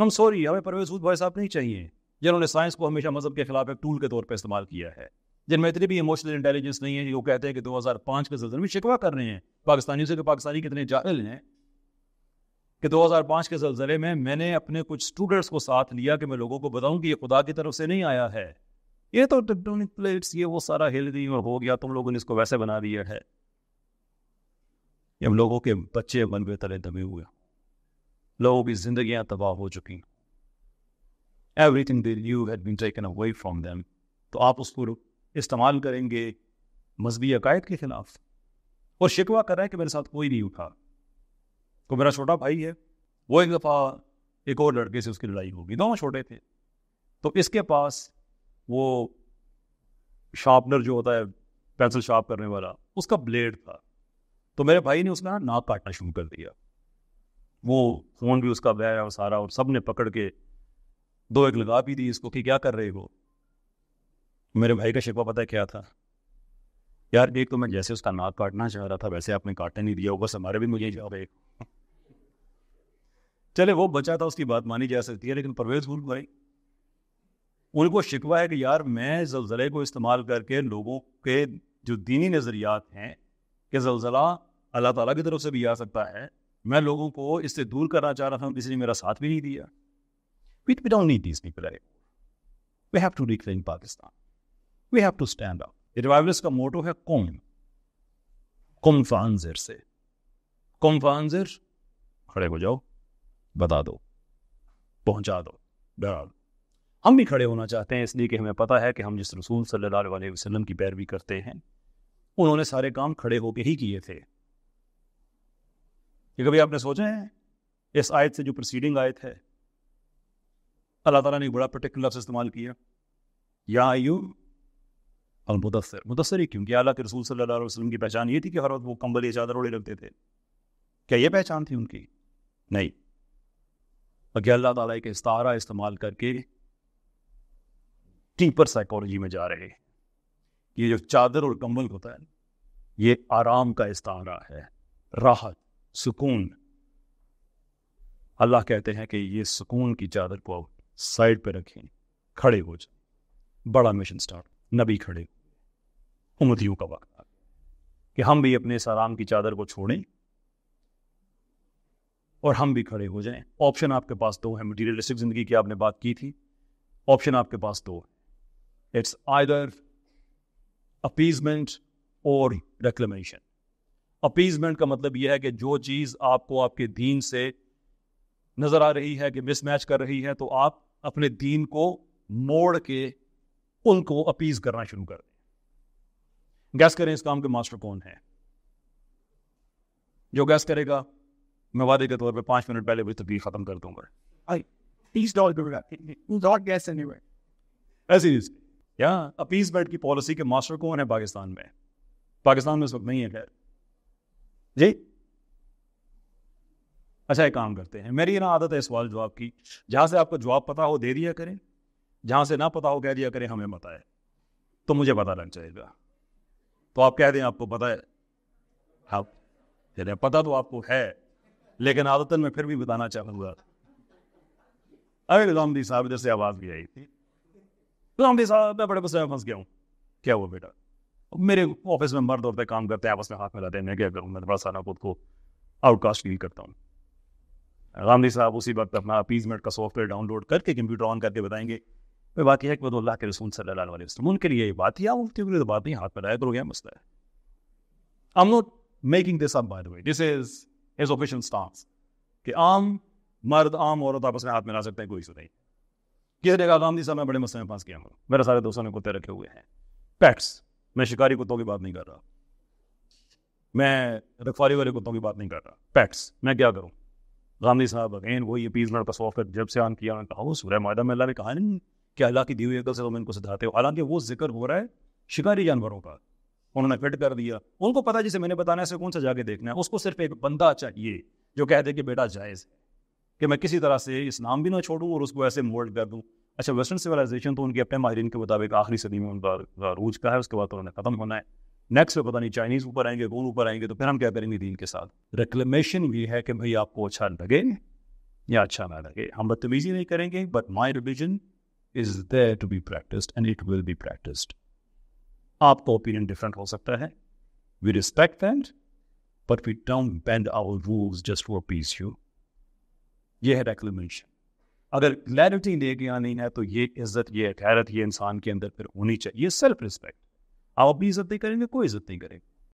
हम सॉरी हमें परवेज सूद भाई साहब नहीं चाहिए जिन्होंने साइंस को हमेशा मजहब के खिलाफ एक टूल के तौर पर इस्तेमाल किया है जिनमें इतनी भी इमोशनल इंटेलिजेंस नहीं है जो कहते हैं कि 2005 के जल्जल में शिकवा कर रहे हैं पाकिस्तानियों से कि पाकिस्तानी कितने जाहिल हैं कि 2005 के जल्जले में मैंने अपने कुछ स्टूडेंट्स को साथ लिया कि मैं लोगों को बताऊं कि ये खुदा की तरफ से नहीं आया है ये तो टेक्टोनिक प्लेट्स ये वो सारा हिल दी और हो गया तुम लोगों ने इसको वैसे बना दिया है हम लोगों के बच्चे मन पे तले दबे हुए लोगों की जिंदगियां तबाह हो चुकी everything new had been taken away from them तो आप उसको इस्तेमाल करेंगे मजहबी अकायद के खिलाफ और शिकवा कर रहे हैं कि मेरे साथ कोई नहीं उठा तो मेरा छोटा भाई है वो एक दफ़ा एक और लड़के से उसकी लड़ाई होगी दोनों छोटे थे तो इसके पास वो शार्पनर जो होता है पेंसिल शार्प करने वाला उसका ब्लेड था तो मेरे भाई ने उसका नाक काटना शुरू कर दिया वो फ़ोन भी उसका बया और सारा और सब ने पकड़ के दो एक लगा भी दी इसको कि क्या कर रहे हो मेरे भाई का शिकवा पता है क्या था यार एक तो मैं जैसे उसका नाक काटना चाह रहा था वैसे आपने काटने नहीं दिया होगा हमारे भी मुझे जवाब एक चले वो बचा था उसकी बात मानी जा सकती है लेकिन परवेज भूल भाई उनको शिकवा है कि यार मैं जलजले को इस्तेमाल करके लोगों के जो दीनी नज़रियात हैं कि जलजला अल्लाह ताला की तरफ से भी आ सकता है मैं लोगों को इससे दूर करना चाह रहा था किसी ने मेरा साथ भी नहीं दिया we, we don't need these people anymore. We have to reclaim Pakistan we have to stand up. Revivalist का मोटो है कुम कुम फानजिर से कुम फानजिर खड़े हो जाओ बता दो पहुंचा दो डरा दो हम भी खड़े होना चाहते हैं इसलिए कि हमें पता है कि हम जिस रसूल सल्लल्लाहु अलैहि वसल्लम की पैरवी करते हैं उन्होंने सारे काम खड़े होकर ही किए थे ये कभी आपने सोचे हैं इस आयत से जो प्रोसीडिंग आयत है अल्लाह ताला ने बड़ा पर्टिकुलर लफ्ज़ इस्तेमाल किया या आयू और मुदसर मुदसर ही क्योंकि अल्लाह के रसूल सल्लल्लाहु अलैहि वसल्लम की पहचान ये थी कि हर वक्त वो कंबल या चादर ओढ़े रखते थे क्या ये पहचान थी उनकी नहीं बल्कि अल्लाह ताला के इस्तारा इस्तेमाल करके टीपर साइकोलॉजी में जा रहे ये जो चादर और कंबल होता है ये आराम का इस्तारा है राहत सुकून अल्लाह कहते हैं कि ये सुकून की चादर को आप साइड पर रखें खड़े हो जाए बड़ा मिशन स्टार्ट नबी खड़े उमदियों का वक्त आ कि हम भी अपने सराम की चादर को छोड़ें और हम भी खड़े हो जाएं ऑप्शन आपके पास दो है मटीरियलिस्टिक ज़िंदगी की आपने बात की थी ऑप्शन आपके पास दो है it's either appeasement or reclamation appeasement का मतलब यह है कि जो चीज़ आपको आपके दीन से नज़र आ रही है कि मिसमैच कर रही है तो आप अपने दीन को मोड़ के उनको अपीज करना शुरू कर दें गैस करें इस काम के मास्टर कौन है जो गैस करेगा मैं वादे के तौर पे पांच मिनट पहले भी तकलीफ खत्म कर दूंगा अपीजमेंट की पॉलिसी के मास्टर कौन है पाकिस्तान में पाकिस्तान में इस वक्त नहीं है खैर जी अच्छा एक काम करते हैं मेरी ना आदत है सवाल जवाब की जहां से आपको जवाब पता हो दे दिया करें जहां से ना पता हो कह दिया करें हमें पता है तो मुझे पता लग जाएगा तो आप कह दें आपको पता है आप हाँ, चलिए पता तो आपको है लेकिन आदतन में फिर भी बताना चाहूंगा अरे दी साहब जैसे आवाज़ भी आई थी गुलामदी साहब मैं बड़े बस में फंस गया हूँ क्या हुआ बेटा मेरे ऑफिस में मर्द औरतें काम करते हैं आपस में हाथ मिलाते हैं मैं क्या करूँ मैं बड़ा सारा खुद को आउटकास्ट फील करता हूँ गांधी साहब उसी वक्त अपना अपीजमेंट का सॉफ्टवेयर डाउनलोड करके कंप्यूटर ऑन करके बताएंगे भाई यह है कि वो तो अल्लाह के रसूल सल्लल्लाहु अलैहि वसल्लम उनके लिए ये बात ही आप उनके लिए तो बात नहीं हाथ मिलाया करो क्या मसला है I am not making this up by the way this is his official stance कि आम मर्द आम औरत आपस में हाथ मिला सकते हैं कोई सो नहीं किसी ने कहा गांधी साहब मैं बड़े मसले में पास किया मेरे सारे दोस्तों ने कुत्ते रखे हुए हैं पैट्स मैं शिकारी कुत्तों की बात नहीं कर रहा मैं रखवाली वाले कुत्तों की बात नहीं कर रहा पेट्स मैं क्या करूँ गांधी साहब अगेन वो ये पीस लड़का का सॉफ्टवेयर जब से आन किया कहा वो सूर्य मायदा में अल्लाह ने कहा नहीं कि अल्लाह की दी हुई अकल से तुम इनको सिधाते हो हालांकि वो जिक्र हो रहा है शिकारी जानवरों का उन्होंने फिट कर दिया उनको पता जिसे मैंने बताना है कौन सा जाके देखना है उसको सिर्फ एक बंदा चाहिए जो कह दे कि बेटा जायज़ है कि मैं किसी तरह से इस्लाम भी ना छोड़ूं और उसको ऐसे मोल्ड कर दूँ अच्छा वेस्टर्न सिविलाइजेशन तो उनके अपने माहरीन के मुताबिक आखिरी सदी में उनका रूज का है उसके बाद तो उन्होंने ख़त्म होना है नेक्स्ट तो पता नहीं चाइनीज़ ऊपर आएंगे रूल ऊपर आएंगे तो फिर हम क्या करेंगे दीन के साथ रिक्लेमेशन ये है कि भाई आपको अच्छा लगे या अच्छा ना लगे हम बदतमीज़ी नहीं करेंगे but my religion is there to be practised and it will be practised आपका ओपिनियन डिफरेंट हो सकता है we respect that but we don't bend our rules just for peace you ये है रेक्लेमेशन अगर क्लैरिटी लेके आनी है तो ये इज्जत ये खैरत ये इंसान के अंदर फिर होनी चाहिए सेल्फ रिस्पेक्ट आप अपनी इज्जत नहीं करेंगे कोई इज्जत नहीं करेंगे